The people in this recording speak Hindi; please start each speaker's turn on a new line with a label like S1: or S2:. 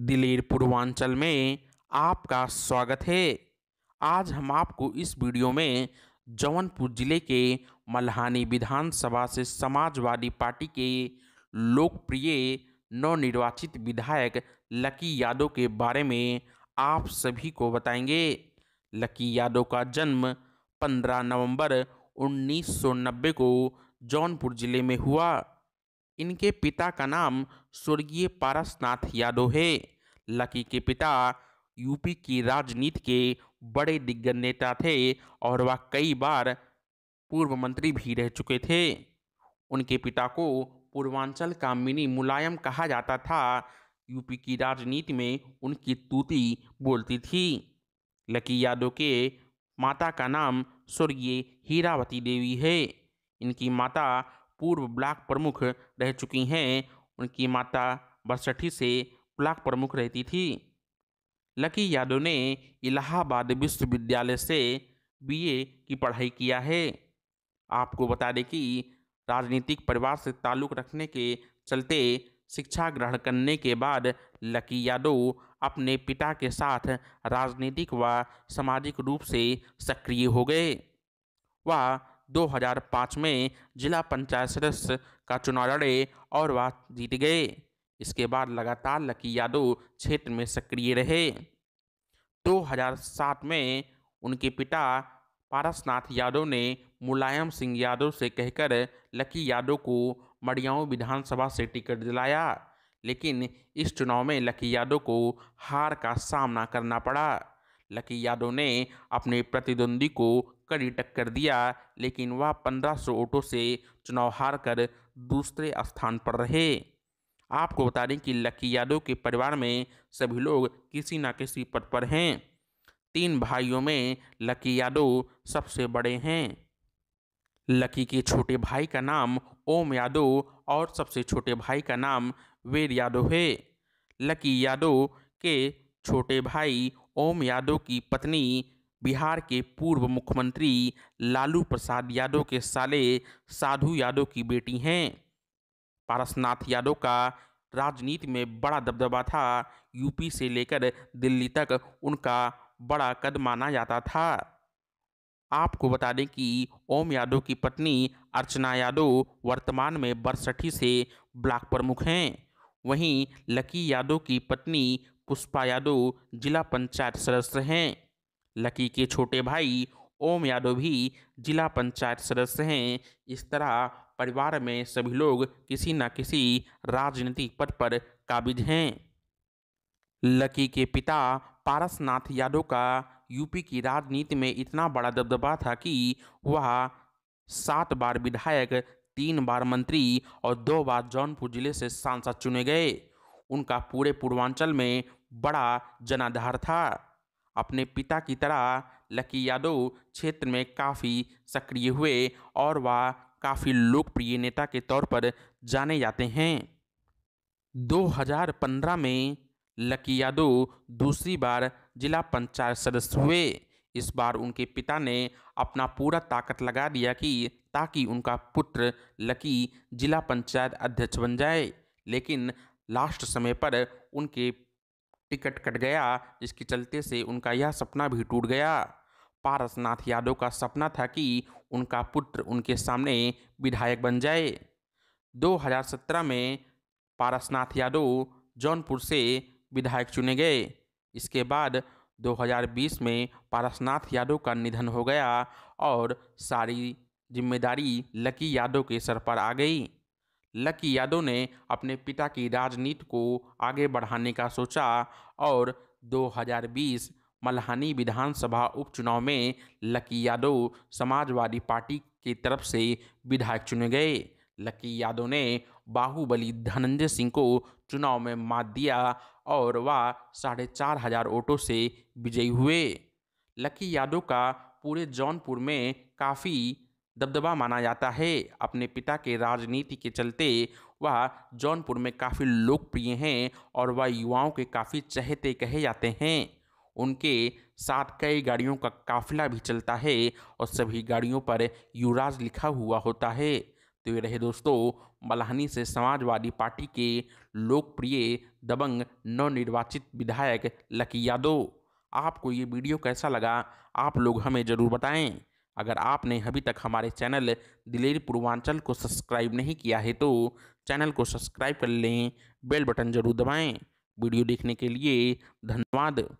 S1: दिलेर पूर्वांचल में आपका स्वागत है आज हम आपको इस वीडियो में जौनपुर जिले के मल्हानी विधानसभा से समाजवादी पार्टी के लोकप्रिय नवनिर्वाचित विधायक लकी यादव के बारे में आप सभी को बताएंगे लकी यादव का जन्म 15 नवंबर 1990 को जौनपुर जिले में हुआ इनके पिता का नाम स्वर्गीय पारसनाथ यादव है लकी के पिता यूपी की राजनीति के बड़े दिग्गज नेता थे और वह कई बार पूर्व मंत्री भी रह चुके थे उनके पिता को पूर्वांचल का मिनी मुलायम कहा जाता था यूपी की राजनीति में उनकी तूती बोलती थी लकी यादव के माता का नाम स्वर्गीय हीरावती देवी है इनकी माता पूर्व ब्लॉक प्रमुख रह चुकी हैं उनकी माता बरसठी से ब्लॉक प्रमुख रहती थी लकी यादव ने इलाहाबाद विश्वविद्यालय से बीए की पढ़ाई किया है आपको बता दें कि राजनीतिक परिवार से ताल्लुक़ रखने के चलते शिक्षा ग्रहण करने के बाद लकी यादव अपने पिता के साथ राजनीतिक व सामाजिक रूप से सक्रिय हो गए वह 2005 में जिला पंचायत सदस्य का चुनाव लड़े और वह जीत गए इसके बाद लगातार लकी यादव क्षेत्र में सक्रिय रहे 2007 में उनके पिता पारसनाथ यादव ने मुलायम सिंह यादव से कहकर लकी यादव को मड़ियाऊं विधानसभा से टिकट दिलाया लेकिन इस चुनाव में लकी यादव को हार का सामना करना पड़ा लकी यादव ने अपने प्रतिद्वंदी को कड़ी टक्कर दिया लेकिन वह 1500 वोटों से चुनाव हार कर दूसरे स्थान पर रहे आपको बता दें कि लकी यादव के परिवार में सभी लोग किसी न किसी पद पर हैं तीन भाइयों में लकी यादव सबसे बड़े हैं लकी के छोटे भाई का नाम ओम यादव और सबसे छोटे भाई का नाम वेद यादव है लकी यादव के छोटे भाई ओम यादव की पत्नी बिहार के पूर्व मुख्यमंत्री लालू प्रसाद यादव के साले साधु यादव की बेटी हैं पारसनाथ यादव का राजनीति में बड़ा दबदबा था यूपी से लेकर दिल्ली तक उनका बड़ा कद माना जाता था आपको बता दें कि ओम यादव की पत्नी अर्चना यादव वर्तमान में बरसठी से ब्लॉक प्रमुख हैं वहीं लकी यादव की पत्नी पुष्पा यादव जिला पंचायत सदस्य हैं लकी के छोटे भाई ओम यादव भी जिला पंचायत सदस्य हैं इस तरह परिवार में सभी लोग किसी न किसी राजनीतिक पद पर काबिज हैं लकी के पिता पारसनाथ यादव का यूपी की राजनीति में इतना बड़ा दबदबा था कि वह सात बार विधायक तीन बार मंत्री और दो बार जौनपुर जिले से सांसद चुने गए उनका पूरे पूर्वांचल में बड़ा जनाधार था अपने पिता की तरह लकी यादव क्षेत्र में काफ़ी सक्रिय हुए और वह काफ़ी लोकप्रिय नेता के तौर पर जाने जाते हैं 2015 में लकी यादव दूसरी बार जिला पंचायत सदस्य हुए इस बार उनके पिता ने अपना पूरा ताकत लगा दिया कि ताकि उनका पुत्र लकी जिला पंचायत अध्यक्ष बन जाए लेकिन लास्ट समय पर उनके टिकट कट गया जिसके चलते से उनका यह सपना भी टूट गया पारसनाथ यादव का सपना था कि उनका पुत्र उनके सामने विधायक बन जाए 2017 में पारसनाथ यादव जौनपुर से विधायक चुने गए इसके बाद 2020 में पारसनाथ यादव का निधन हो गया और सारी जिम्मेदारी लकी यादव के सर पर आ गई लकी यादव ने अपने पिता की राजनीति को आगे बढ़ाने का सोचा और 2020 मल्हानी विधानसभा उपचुनाव में लकी यादव समाजवादी पार्टी की तरफ से विधायक चुने गए लकी यादव ने बाहुबली धनंजय सिंह को चुनाव में मात दिया और वह साढ़े चार हजार वोटों से विजयी हुए लकी यादव का पूरे जौनपुर में काफ़ी दबदबा माना जाता है अपने पिता के राजनीति के चलते वह जौनपुर में काफ़ी लोकप्रिय हैं और वह युवाओं के काफ़ी चहेते कहे जाते हैं उनके साथ कई गाड़ियों का काफिला भी चलता है और सभी गाड़ियों पर युवराज लिखा हुआ होता है तो ये रहे दोस्तों मल्हानी से समाजवादी पार्टी के लोकप्रिय दबंग नवनिर्वाचित विधायक लकी यादव आपको ये वीडियो कैसा लगा आप लोग हमें ज़रूर बताएं अगर आपने अभी तक हमारे चैनल दिलेरी पूर्वांचल को सब्सक्राइब नहीं किया है तो चैनल को सब्सक्राइब कर लें बेल बटन जरूर दबाएं वीडियो देखने के लिए धन्यवाद